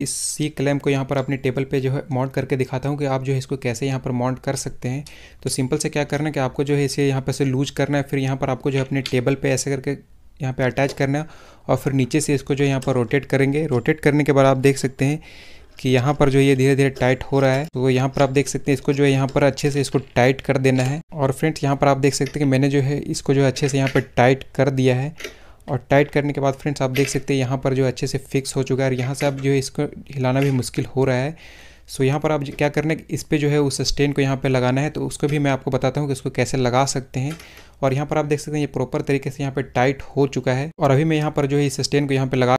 इस सी क्लैम को यहाँ पर अपने टेबल पे जो है माउंट करके दिखाता हूँ कि आप जो है इसको कैसे यहाँ पर माउंट कर सकते हैं तो सिंपल से क्या करना है कि आपको जो है इसे यहाँ पर से लूज करना है फिर यहाँ पर आपको जो है अपने टेबल पे ऐसे करके यहाँ पे अटैच करना है और फिर नीचे से इसको जो यहाँ पर रोटेट करेंगे रोटेट करने के बाद आप देख सकते हैं कि यहाँ पर जो ये धीरे धीरे टाइट हो रहा है तो यहाँ पर आप देख सकते हैं इसको जो है यहाँ पर अच्छे से इसको टाइट कर देना है और फ्रेंड्स यहाँ पर आप देख सकते हैं कि मैंने जो है इसको जो है अच्छे से यहाँ पर टाइट कर दिया है और टाइट करने के बाद फ्रेंड्स आप देख सकते हैं यहाँ पर जो अच्छे से फिक्स हो चुका है और यहाँ से आप जो है इसको हिलाना भी मुश्किल हो रहा है सो यहाँ पर आप क्या करना है इस पर जो है उस स्टेन को यहाँ पर लगाना है तो उसको भी मैं आपको बताता हूँ कि उसको कैसे लगा सकते हैं और यहाँ पर आप देख सकते हैं ये प्रॉपर तरीके से यहाँ पर टाइट हो चुका है और अभी मैं यहाँ पर जो है इस स्टेन को यहाँ पर लगा